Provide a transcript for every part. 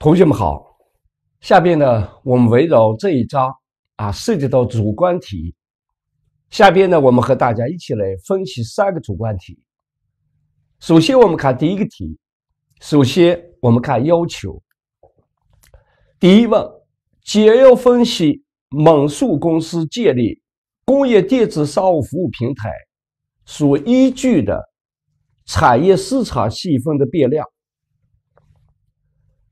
同学们好，下边呢我们围绕这一章啊涉及到主观题，下边呢我们和大家一起来分析三个主观题。首先我们看第一个题，首先我们看要求。第一问，简要分析蒙树公司建立工业电子商务服务平台所依据的产业市场细分的变量。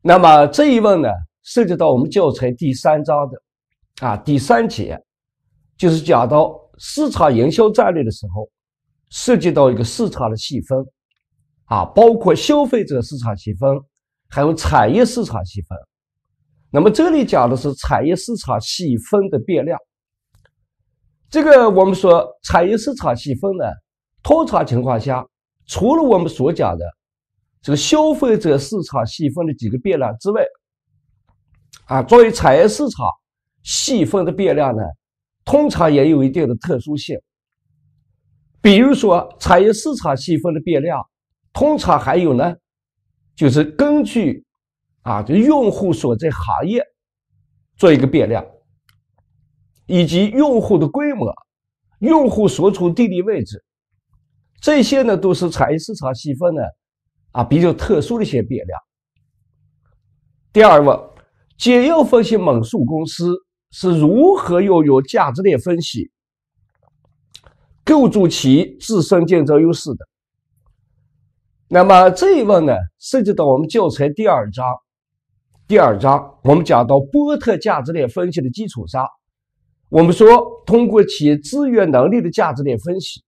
那么这一问呢，涉及到我们教材第三章的，啊第三节，就是讲到市场营销战略的时候，涉及到一个市场的细分，啊包括消费者市场细分，还有产业市场细分。那么这里讲的是产业市场细分的变量。这个我们说产业市场细分呢，通常情况下，除了我们所讲的。这个消费者市场细分的几个变量之外，啊，作为产业市场细分的变量呢，通常也有一定的特殊性。比如说，产业市场细分的变量通常还有呢，就是根据啊，就用户所在行业做一个变量，以及用户的规模、用户所处地理位置，这些呢都是产业市场细分的。啊，比较特殊的一些变量。第二问，简要分析猛树公司是如何运用价值链分析构筑其自身竞争优势的。那么这一问呢，涉及到我们教材第二章。第二章我们讲到波特价值链分析的基础上，我们说通过企业资源能力的价值链分析，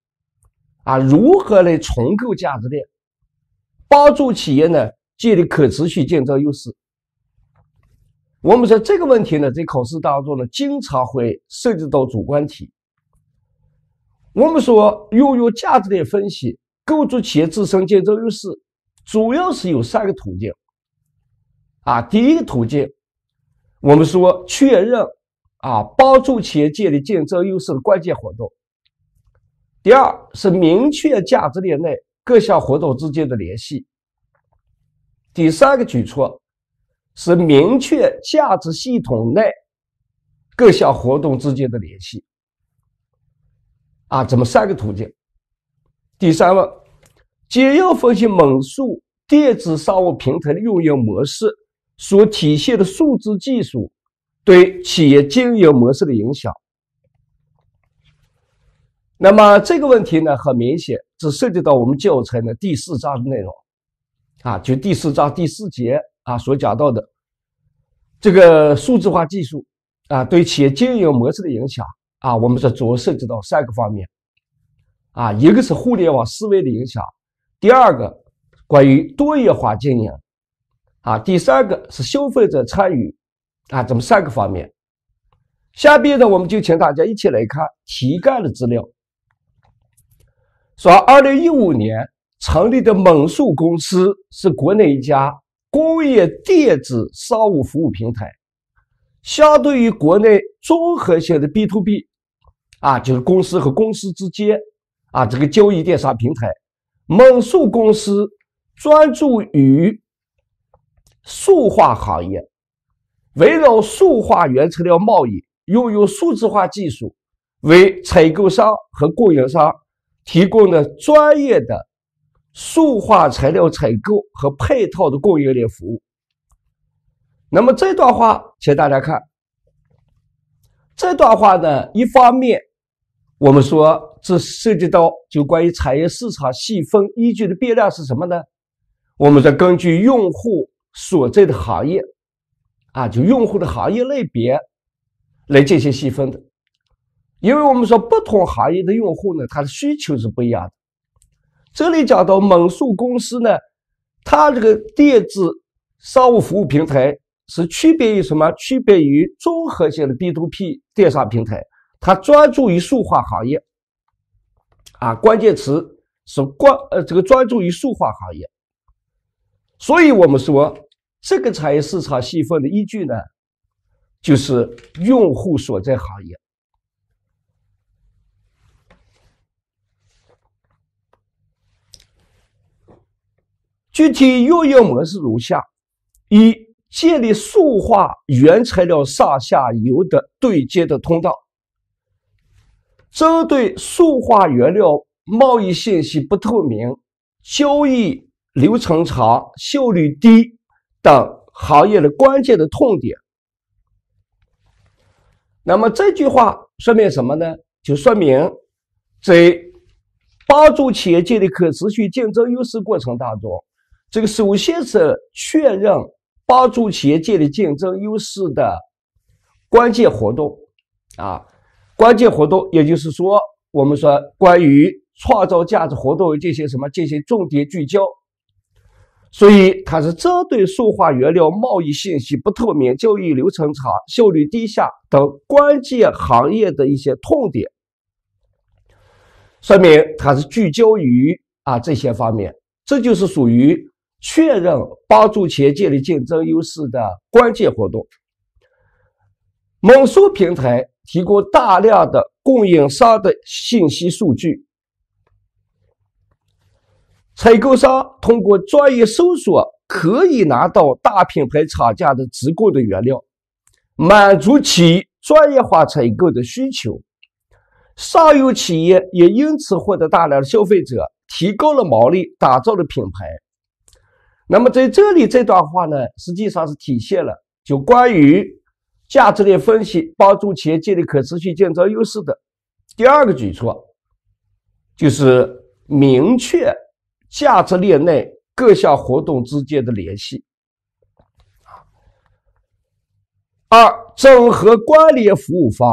啊，如何来重构价值链。帮助企业呢建立可持续竞争优势。我们说这个问题呢，在考试当中呢经常会涉及到主观题。我们说，运用价值链分析构筑企业自身竞争优势，主要是有三个途径啊。第一个途径，我们说确认啊，帮助企业建立竞争优势的关键活动。第二是明确价值链内各项活动之间的联系。第三个举措是明确价值系统内各项活动之间的联系。啊，怎么三个途径？第三问：简要分析猛数电子商务平台的运营模式所体现的数字技术对企业经营模式的影响。那么这个问题呢，很明显只涉及到我们教材的第四章的内容。啊，就第四章第四节啊所讲到的，这个数字化技术啊对企业经营模式的影响啊，我们说主要涉及到三个方面啊，一个是互联网思维的影响，第二个关于多元化经营啊，第三个是消费者参与啊，这么三个方面。下边呢，我们就请大家一起来看题干的资料，说二零一五年。成立的猛数公司是国内一家工业电子商务服务平台。相对于国内综合性的 B to B，啊，就是公司和公司之间，啊，这个交易电商平台，猛数公司专注于塑化行业，围绕塑化原材料贸易，拥有数字化技术，为采购商和供应商提供的专业的。塑化材料采购和配套的供应链服务。那么这段话，请大家看，这段话呢，一方面，我们说这涉及到就关于产业市场细分依据的变量是什么呢？我们在根据用户所在的行业，啊，就用户的行业类别来进行细分的，因为我们说不同行业的用户呢，它的需求是不一样的。这里讲到猛树公司呢，它这个电子商务服务平台是区别于什么？区别于综合性的 B to B 电商平台，它专注于数化行业。啊，关键词是关呃这个专注于数化行业。所以我们说这个产业市场细分的依据呢，就是用户所在行业。具体运营模式如下：一、建立数化原材料上下游的对接的通道；针对数化原料贸易信息不透明、交易流程长、效率低等行业的关键的痛点。那么这句话说明什么呢？就说明在帮助企业建立可持续竞争优势过程当中。这个首先是确认帮助企业建立竞争优势的关键活动，啊，关键活动，也就是说，我们说关于创造价值活动进行什么进行重点聚焦，所以它是针对塑化原料贸易信息不透明、交易流程长、效率低下等关键行业的一些痛点，说明它是聚焦于啊这些方面，这就是属于。确认帮助企业建立竞争优势的关键活动。某书平台提供大量的供应商的信息数据，采购商通过专业搜索可以拿到大品牌厂家的直供的原料，满足其专业化采购的需求。上游企业也因此获得大量的消费者，提高了毛利，打造了品牌。那么在这里这段话呢，实际上是体现了就关于价值链分析帮助企业建立可持续竞争优势的第二个举措，就是明确价值链内各项活动之间的联系。二，整合关联服务方，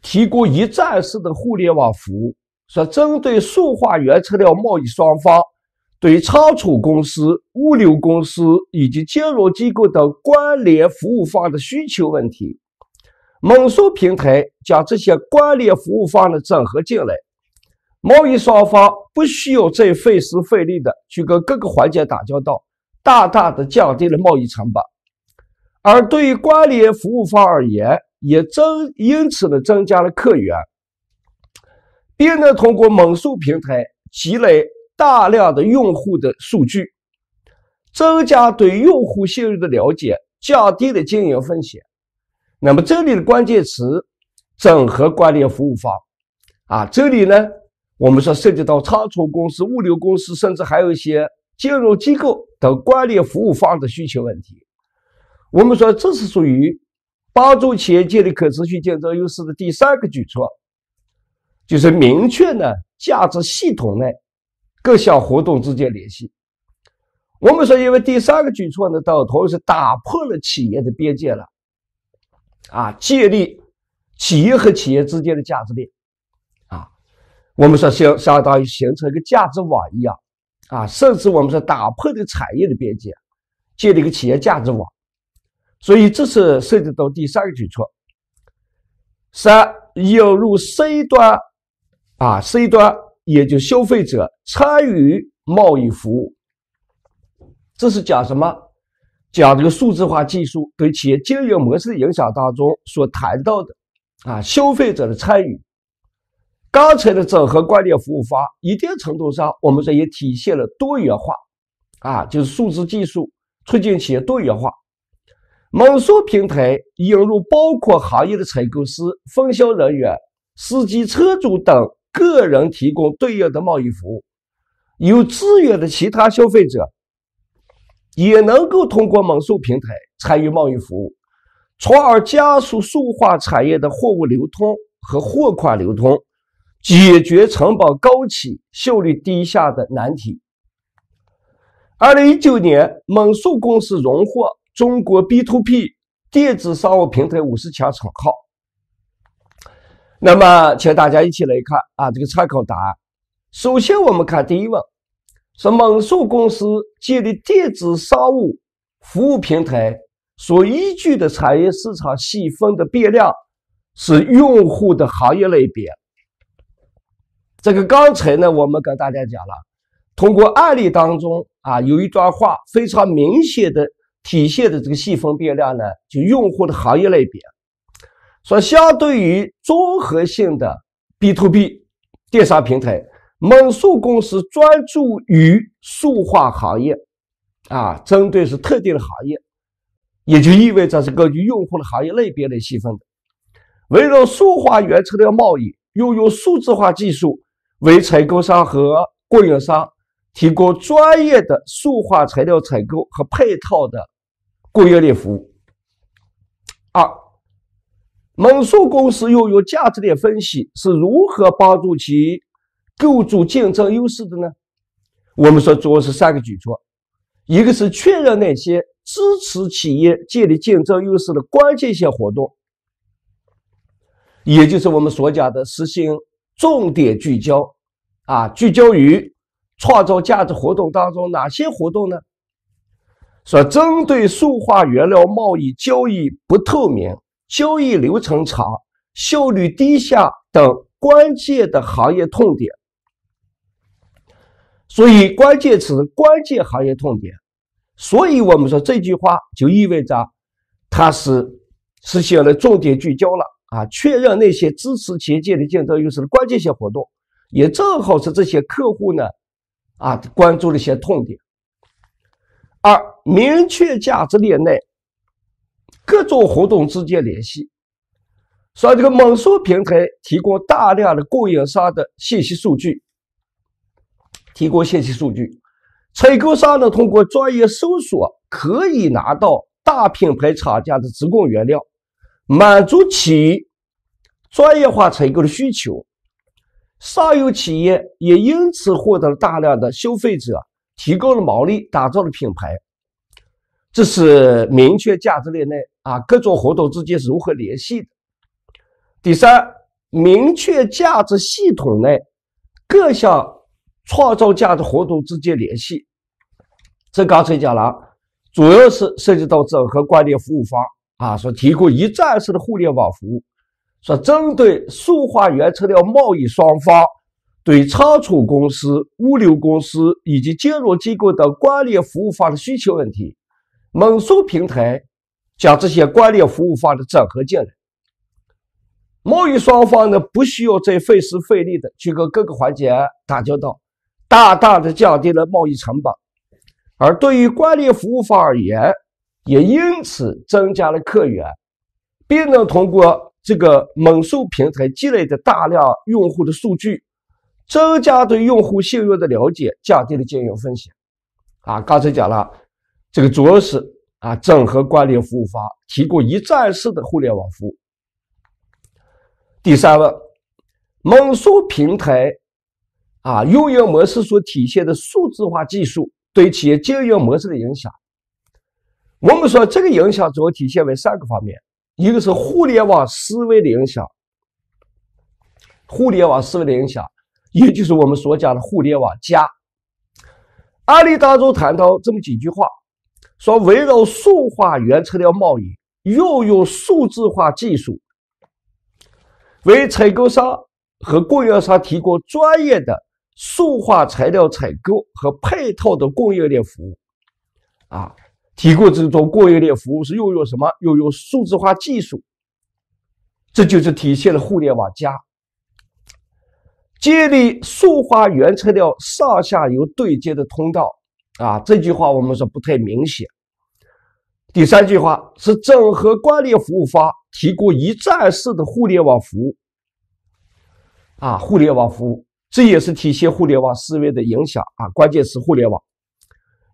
提供一站式的互联网服务。说针对塑化原材料贸易双方。对仓储公司、物流公司以及金融机构的关联服务方的需求问题，蒙数平台将这些关联服务方呢整合进来，贸易双方不需要再费时费力的去跟各个环节打交道，大大的降低了贸易成本。而对于关联服务方而言，也增因此呢增加了客源，并能通过蒙数平台积累。大量的用户的数据，增加对用户信任的了解，降低了经营风险。那么这里的关键词，整合关联服务方啊，这里呢，我们说涉及到仓储公司、物流公司，甚至还有一些金融机构等关联服务方的需求问题。我们说这是属于帮助企业建立可持续竞争优势的第三个举措，就是明确呢价值系统内各项活动之间联系，我们说，因为第三个举措呢，等同是打破了企业的边界了，啊，建立企业和企业之间的价值链，啊，我们说相相当于形成一个价值网一样，啊，甚至我们说打破的产业的边界，建立一个企业价值网，所以这是涉及到第三个举措。三引入 C 端，啊，C 端。也就消费者参与贸易服务，这是讲什么？讲这个数字化技术对企业经营模式的影响当中所谈到的啊，消费者的参与。刚才的整合关联服务方，一定程度上，我们这也体现了多元化啊，就是数字技术促进企业多元化。某数平台引入包括行业的采购师、分销人员、司机、车主等。个人提供对应的贸易服务，有资源的其他消费者也能够通过蒙数平台参与贸易服务，从而加速数化产业的货物流通和货款流通，解决成本高企、效率低下的难题。二零一九年，蒙数公司荣获中国 B to P 电子商务平台五十强称号。那么，请大家一起来看啊，这个参考答案。首先，我们看第一问，说蒙数公司建立电子商务服务平台所依据的产业市场细分的变量是用户的行业类别。这个刚才呢，我们跟大家讲了，通过案例当中啊，有一段话非常明显的体现的这个细分变量呢，就用户的行业类别。说相对于综合性的 B to B 电商平台，猛速公司专注于塑化行业，啊，针对是特定的行业，也就意味着是根据用户的行业类别来细分的。围绕塑化原材料贸易，运用数字化技术，为采购商和供应商提供专业的塑化材料采购和配套的供应链服务。二。蒙兽公司运用价值链分析是如何帮助其构筑竞争优势的呢？我们说主要是三个举措：一个是确认那些支持企业建立竞争优势的关键性活动，也就是我们所讲的实行重点聚焦，啊，聚焦于创造价值活动当中哪些活动呢？说针对塑化原料贸易交易不透明。交易流程长、效率低下等关键的行业痛点，所以关键词、关键行业痛点，所以我们说这句话就意味着它是实现了重点聚焦了啊！确认那些支持前进的竞争优势的关键性活动，也正好是这些客户呢啊关注的一些痛点。二、明确价值链内。各种活动之间联系，所以这个猛搜平台提供大量的供应商的信息数据，提供信息数据，采购商呢通过专业搜索可以拿到大品牌厂家的直供原料，满足其专业化采购的需求，上游企业也因此获得了大量的消费者，提高了毛利，打造了品牌。这是明确价值链内啊，各种活动之间是如何联系的。第三，明确价值系统内各项创造价值活动之间联系。这刚才讲了，主要是涉及到整合关联服务方啊，说提供一站式的互联网服务，说针对数化原材料贸易双方对仓储公司、物流公司以及金融机构等关联服务方的需求问题。某苏平台将这些关联服务方的整合进来，贸易双方呢不需要再费时费力的去跟各个环节打交道，大大的降低了贸易成本。而对于关联服务方而言，也因此增加了客源，并能通过这个蒙苏平台积累的大量用户的数据，增加对用户信用的了解，降低了经营风险。啊，刚才讲了。这个主要是啊，整合关联服务方，提供一站式的互联网服务。第三问，某数平台啊运营模式所体现的数字化技术对企业经营模式的影响，我们说这个影响主要体现为三个方面，一个是互联网思维的影响，互联网思维的影响，也就是我们所讲的互联网加。案例当中谈到这么几句话。说围绕数字化原材料贸易，运用数字化技术，为采购商和供应商提供专业的数字化材料采购和配套的供应链服务。啊，提供这种供应链服务是运用什么？运用数字化技术，这就是体现了互联网加，建立数字化原材料上下游对接的通道。啊，这句话我们说不太明显。第三句话是整合关联服务方，提供一站式的互联网服务。啊，互联网服务，这也是体现互联网思维的影响啊。关键词互联网，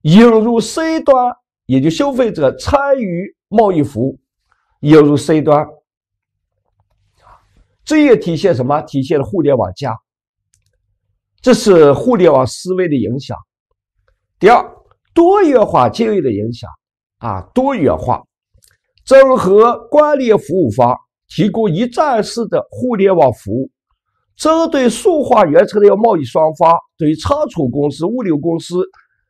引入 C 端，也就消费者参与贸易服务，引入 C 端。这也体现什么？体现了互联网加。这是互联网思维的影响。第二，多元化经营的影响啊，多元化整合关联服务方，提供一站式的互联网服务。针对数化原材料贸易双方对仓储公司、物流公司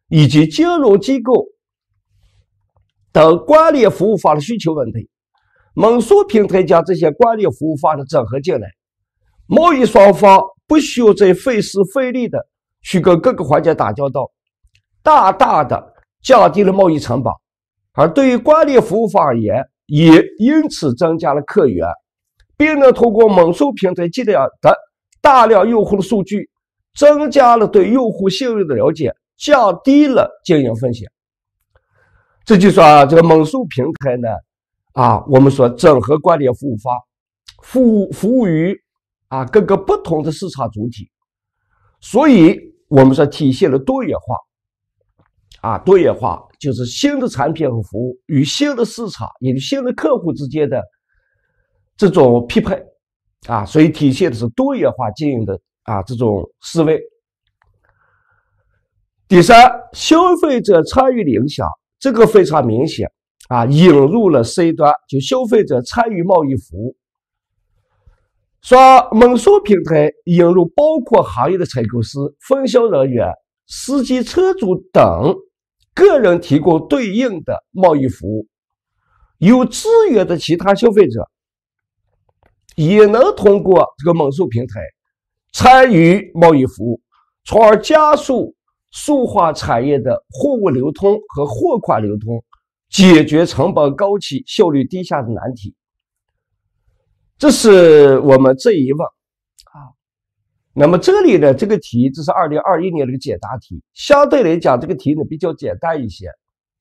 以及金融机构等关联服务方的需求问题，某数平台将这些关联服务方的整合进来，贸易双方不需要再费时费力的去跟各个环节打交道。大大的降低了贸易成本，而对于关联服务方而言，也因此增加了客源，并能通过猛兽平台积累的大量用户的数据，增加了对用户信任的了解，降低了经营风险。这就说啊，这个猛兽平台呢，啊，我们说整合关联服务方，服务服务于啊各个不同的市场主体，所以我们说体现了多元化。啊，多元化就是新的产品和服务与新的市场以及新的客户之间的这种匹配啊，所以体现的是多元化经营的啊这种思维。第三，消费者参与的影响，这个非常明显啊，引入了 C 端，就消费者参与贸易服务，说某梭平台引入包括行业的采购师、分销人员、司机、车主等。个人提供对应的贸易服务，有资源的其他消费者也能通过这个猛兽平台参与贸易服务，从而加速塑化产业的货物流通和货款流通，解决成本高企、效率低下的难题。这是我们这一问。那么这里呢，这个题这是二零二一年的一个简答题，相对来讲这个题呢比较简单一些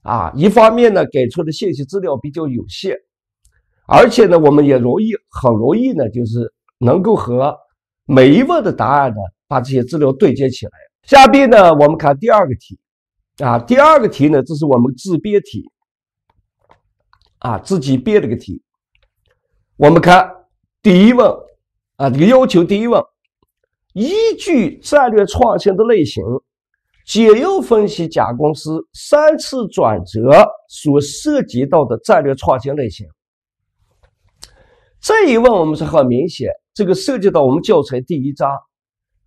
啊。一方面呢，给出的信息资料比较有限，而且呢，我们也容易很容易呢，就是能够和每一问的答案呢把这些资料对接起来。下边呢，我们看第二个题啊，第二个题呢，这是我们自编题啊，自己编了个题。我们看第一问啊，这个要求第一问。依据战略创新的类型，简要分析甲公司三次转折所涉及到的战略创新类型。这一问我们是很明显，这个涉及到我们教材第一章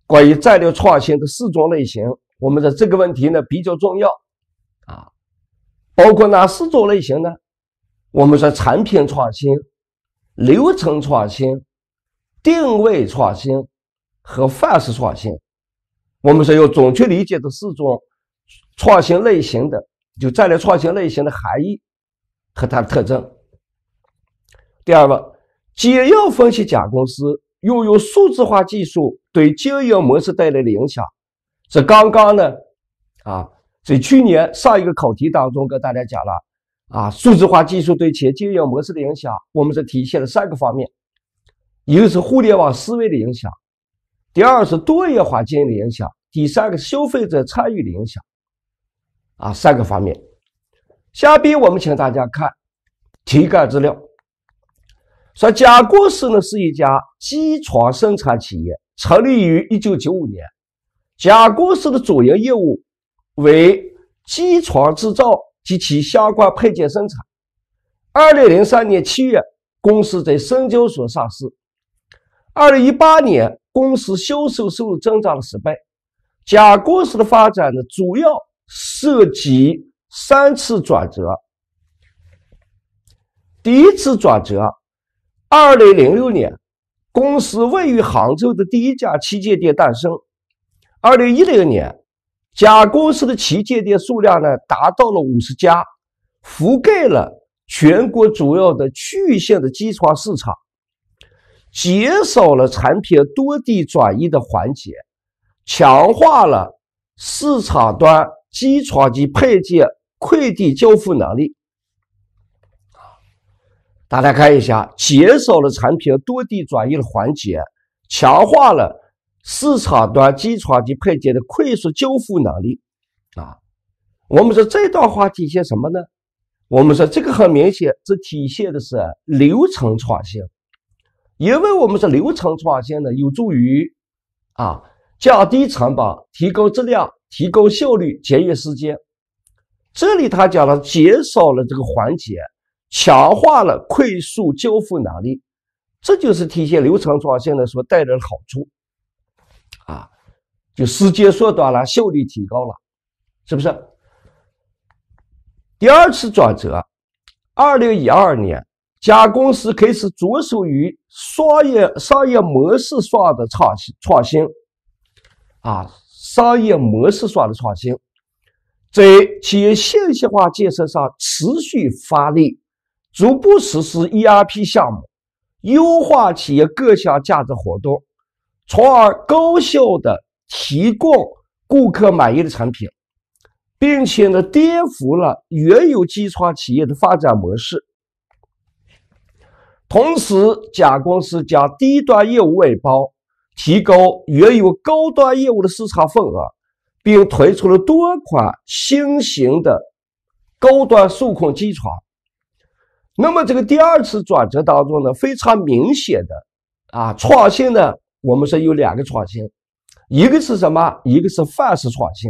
关于战略创新的四种类型。我们的这个问题呢比较重要啊，包括哪四种类型呢？我们说产品创新、流程创新、定位创新。和范式创新，我们是要准确理解这四种创新类型的就战略创新类型的含义和它的特征。第二问，简要分析甲公司运用数字化技术对经营模式带来的影响。这刚刚呢，啊，在去年上一个考题当中跟大家讲了啊，数字化技术对企业经营模式的影响，我们是体现了三个方面，一个是互联网思维的影响。第二是多元化经营的影响，第三个是消费者参与的影响，啊，三个方面。下边我们请大家看题干资料，说甲公司呢是一家机床生产企业，成立于一九九五年。甲公司的主营业务为机床制造及其相关配件生产。二零零三年七月，公司在深交所上市。二零一八年，公司销售收入增长了十倍。甲公司的发展呢，主要涉及三次转折。第一次转折，二零零六年，公司位于杭州的第一家旗舰店诞生。二零一零年，甲公司的旗舰店数量呢，达到了五十家，覆盖了全国主要的区域性的机床市场。减少了产品多地转移的环节，强化了市场端机床及配件快递交付能力。大家看一下，减少了产品多地转移的环节，强化了市场端机床及配件的快速交付能力。啊，我们说这段话体现什么呢？我们说这个很明显，这体现的是流程创新。因为我们是流程创新呢，有助于啊降低成本、提高质量、提高效率、节约时间。这里他讲了，减少了这个环节，强化了快速交付能力，这就是体现流程创新的所带来的好处啊，就时间缩短了，效率提高了，是不是？第二次转折，二零一二年。甲公司开始着手于商业商业模式上的创新，创新啊，商业模式上的创新，在企业信息化建设上持续发力，逐步实施 ERP 项目，优化企业各项价值活动，从而高效的提供顾客满意的产品，并且呢，颠覆了原有机床企业的发展模式。同时，甲公司将低端业务外包，提高原有高端业务的市场份额，并推出了多款新型的高端数控机床。那么，这个第二次转折当中呢，非常明显的啊，创新呢，我们说有两个创新，一个是什么？一个是范式创新。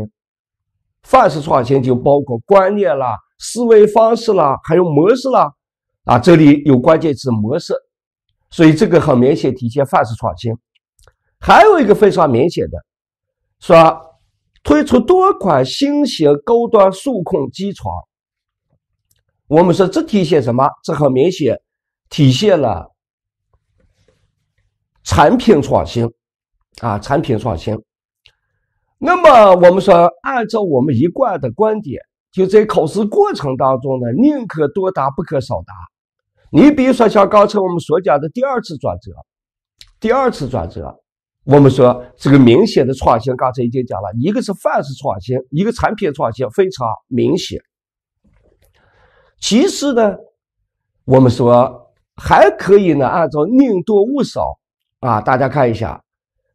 范式创新就包括观念啦、思维方式啦，还有模式啦。啊，这里有关键词模式，所以这个很明显体现范式创新。还有一个非常明显的，说推出多款新型高端数控机床。我们说这体现什么？这很明显体现了产品创新啊，产品创新。那么我们说，按照我们一贯的观点，就在考试过程当中呢，宁可多答不可少答。你比如说像刚才我们所讲的第二次转折，第二次转折，我们说这个明显的创新，刚才已经讲了一个是范式创新，一个产品创新非常明显。其次呢，我们说还可以呢，按照宁多勿少啊，大家看一下，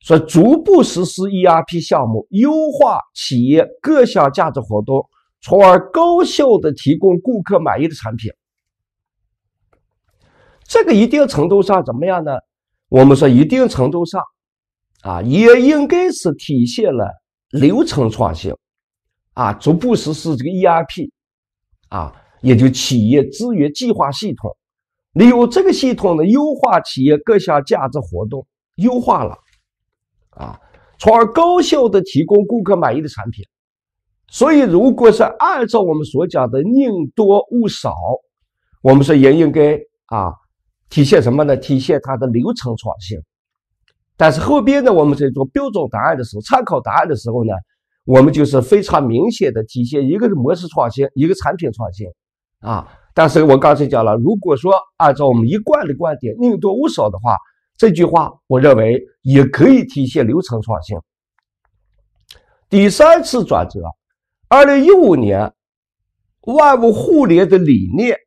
说逐步实施 ERP 项目，优化企业各项价值活动，从而高效的提供顾客满意的产品。这个一定程度上怎么样呢？我们说，一定程度上，啊，也应该是体现了流程创新，啊，逐步实施这个 ERP，啊，也就企业资源计划系统，利用这个系统呢，优化企业各项价值活动，优化了，啊，从而高效的提供顾客满意的产品。所以，如果是按照我们所讲的宁多勿少，我们说也应该啊。体现什么呢？体现它的流程创新。但是后边呢，我们在做标准答案的时候、参考答案的时候呢，我们就是非常明显的体现一个是模式创新，一个产品创新啊。但是我刚才讲了，如果说按照我们一贯的观点，宁多勿少的话，这句话我认为也可以体现流程创新。第三次转折，二零一五年，万物互联的理念。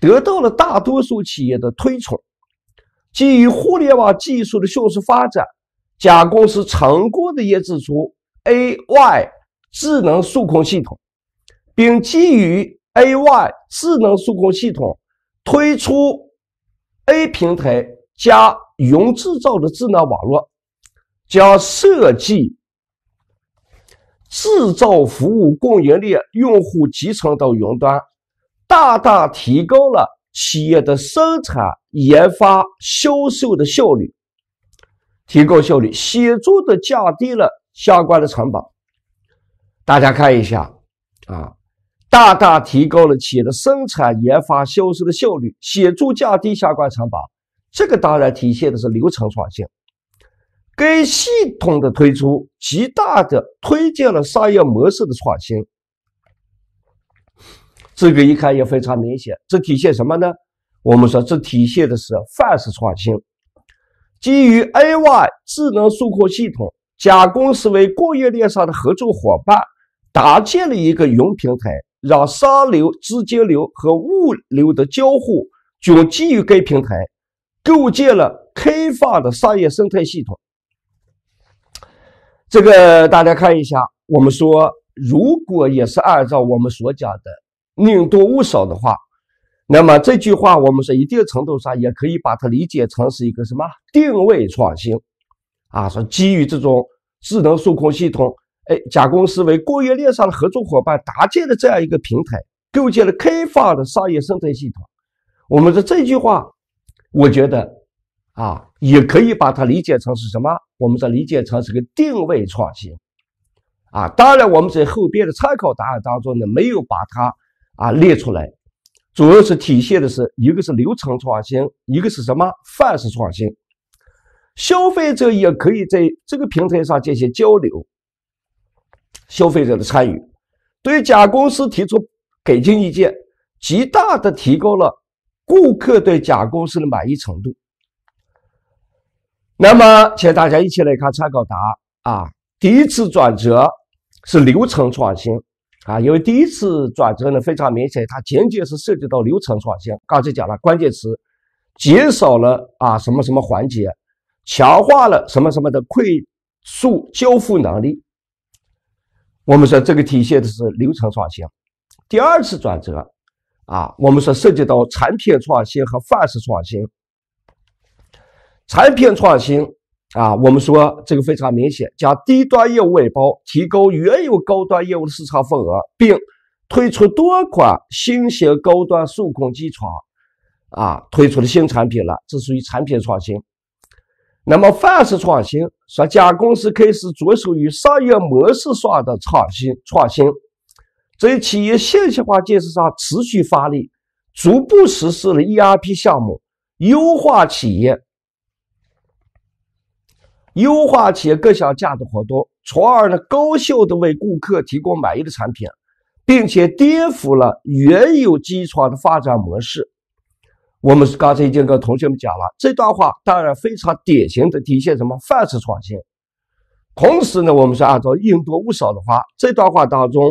得到了大多数企业的推崇。基于互联网技术的迅速发展，甲公司成功的研制出 AY 智能数控系统，并基于 AY 智能数控系统推出 A 平台加云制造的智能网络，将设计、制造、服务供应链用户集成到云端。大大提高了企业的生产、研发、销售的效率，提高效率，显著的降低了相关的成本。大家看一下啊，大大提高了企业的生产、研发、销售的效率，显著降低相关成本。这个当然体现的是流程创新。该系统的推出，极大的推进了商业模式的创新。这个一看也非常明显，这体现什么呢？我们说，这体现的是范式创新。基于 AI 智能数控系统，甲公司为供应链上的合作伙伴搭建了一个云平台，让商流、资金流和物流的交互均基于该平台，构建了开放的商业生态系统。这个大家看一下，我们说，如果也是按照我们所讲的。宁多勿少的话，那么这句话我们说一定程度上也可以把它理解成是一个什么定位创新啊？说基于这种智能数控系统，哎，甲公司为供应链上的合作伙伴搭建的这样一个平台，构建了开放的商业生态系统。我们的这句话，我觉得啊，也可以把它理解成是什么？我们说理解成是个定位创新啊。当然，我们在后边的参考答案当中呢，没有把它。啊，列出来，主要是体现的是，一个是流程创新，一个是什么？范式创新。消费者也可以在这个平台上进行交流，消费者的参与，对甲公司提出改进意见，极大的提高了顾客对甲公司的满意程度。那么，请大家一起来看参考答案啊，第一次转折是流程创新。啊，因为第一次转折呢非常明显，它仅仅是涉及到流程创新。刚才讲了关键词，减少了啊什么什么环节，强化了什么什么的快速交付能力。我们说这个体现的是流程创新。第二次转折，啊，我们说涉及到产品创新和范式创新。产品创新。啊，我们说这个非常明显，将低端业务外包，提高原有高端业务的市场份额，并推出多款新型高端数控机床。啊，推出了新产品了，这属于产品创新。那么，范式创新说，甲公司开始着手于商业模式上的创新，创新在企业信息化建设上持续发力，逐步实施了 ERP 项目，优化企业。优化企业各项价值活动，从而呢高效地为顾客提供满意的产品，并且颠覆了原有机床的发展模式。我们刚才已经跟同学们讲了这段话，当然非常典型的体现什么范式创新。同时呢，我们是按照“应多物少”的话，这段话当中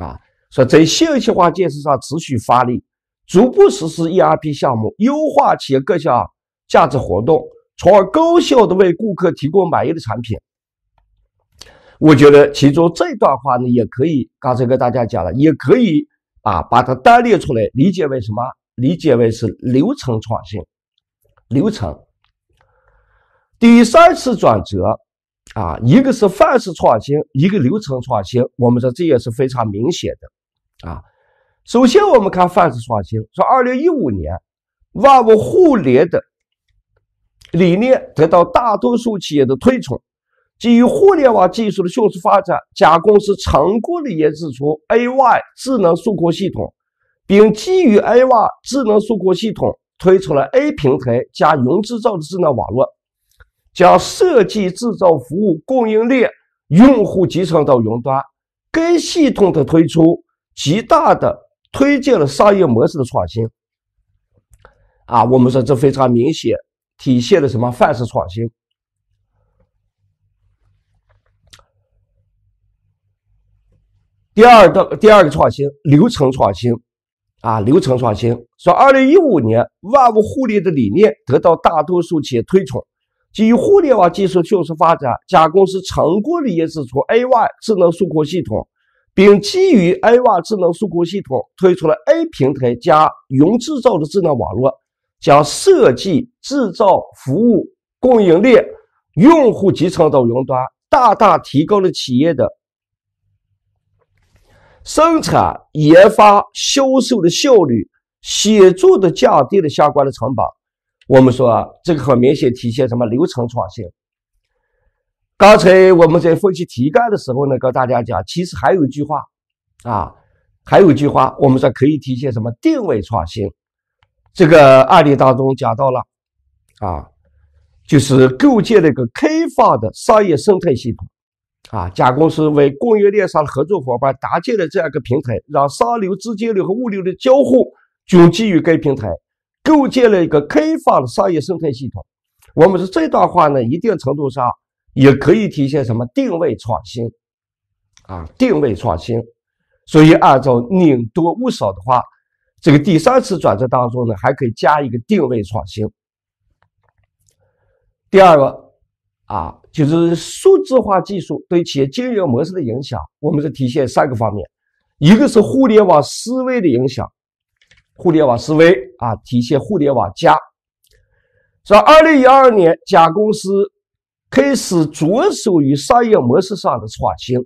啊说在信息化建设上持续发力，逐步实施 ERP 项目，优化企业各项价值活动。从而高效的为顾客提供满意的产品，我觉得其中这段话呢，也可以刚才跟大家讲了，也可以啊，把它单列出来，理解为什么？理解为是流程创新，流程。第三次转折啊，一个是范式创新，一个流程创新。我们说这也是非常明显的啊。首先我们看范式创新，说二零一五年万物互联的。理念得到大多数企业的推崇。基于互联网技术的迅速发展，甲公司成功地研制出 a y 智能数控系统，并基于 a y 智能数控系统推出了 A 平台加云制造的智能网络，将设计、制造、服务供应链用户集成到云端。该系统的推出，极大地推进了商业模式的创新。啊，我们说这非常明显。体现了什么范式创新？第二的第二个创新，流程创新啊，流程创新。说，二零一五年万物互联的理念得到大多数企业推崇。基于互联网技术迅速发展，甲公司成功研制出 AI 智能数控系统，并基于 AI 智能数控系统推出了 A 平台加云制造的智能网络。将设计、制造、服务供应链、用户集成到云端，大大提高了企业的生产、研发、销售的效率，显著的降低了相关的成本。我们说，这个很明显体现什么流程创新。刚才我们在分析题干的时候呢，跟大家讲，其实还有一句话啊，还有一句话，我们说可以体现什么定位创新。这个案例当中讲到了，啊，就是构建了一个开放的商业生态系统，啊，甲公司为供应链上的合作伙伴搭建了这样一个平台，让商流、资金流和物流的交互均基于该平台，构建了一个开放的商业生态系统。我们说这段话呢，一定程度上也可以体现什么定位创新，啊，定位创新。所以按照宁多勿少的话。这个第三次转折当中呢，还可以加一个定位创新。第二个啊，就是数字化技术对企业经营模式的影响，我们是体现三个方面：一个是互联网思维的影响，互联网思维啊，体现“互联网加”。在二零一二年，甲公司开始着手于商业模式上的创新，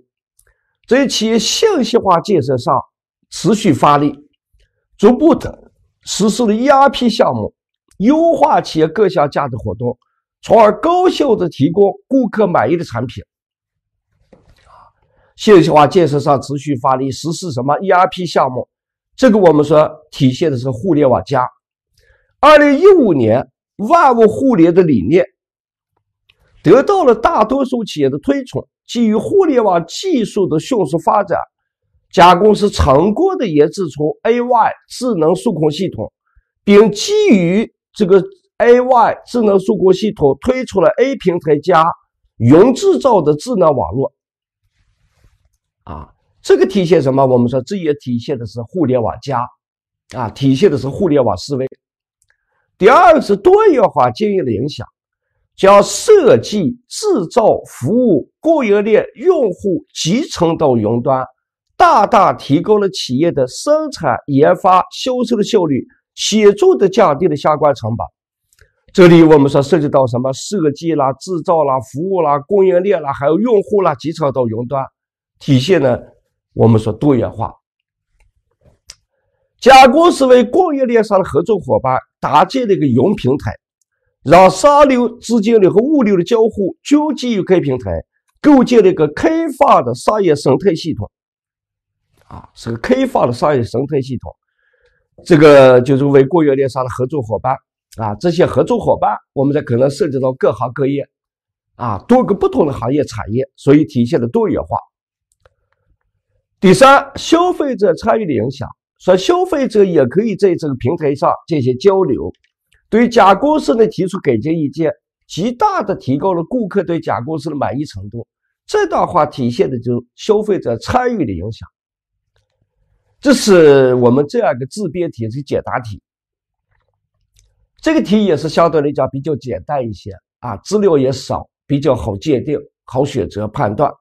在企业信息化建设上持续发力。逐步的实施了 ERP 项目，优化企业各项价值活动，从而高效的提供顾客满意的产品。信息化建设上持续发力，实施什么 ERP 项目？这个我们说体现的是互联网加。二零一五年万物互联的理念得到了大多数企业的推崇，基于互联网技术的迅速发展。甲公司成功的研制出 A Y 智能数控系统，并基于这个 A Y 智能数控系统推出了 A 平台加云制造的智能网络。啊，这个体现什么？我们说这也体现的是互联网加，啊，体现的是互联网思维。第二是多元化经营的影响，将设计、制造、服务、供应链、用户集成到云端。大大提高了企业的生产、研发、销售的效率，显著的降低了相关成本。这里我们说涉及到什么设计啦、制造啦、服务啦、供应链啦，还有用户啦，集成到云端，体现呢，我们说多元化。甲公司为供应链上的合作伙伴搭建了一个云平台，让商流、资金流和物流的交互均基于该平台，构建了一个开放的商业生态系统。啊，是个开放的商业生态系统，这个就是为供应链上的合作伙伴啊，这些合作伙伴，我们这可能涉及到各行各业啊，多个不同的行业产业，所以体现了多元化。第三，消费者参与的影响，说消费者也可以在这个平台上进行交流，对于甲公司呢提出改进意见，极大的提高了顾客对甲公司的满意程度。这段话体现的就是消费者参与的影响。这是我们这样一个自编题是简答题，这个题也是相对来讲比较简单一些啊，资料也少，比较好鉴定、好选择、判断。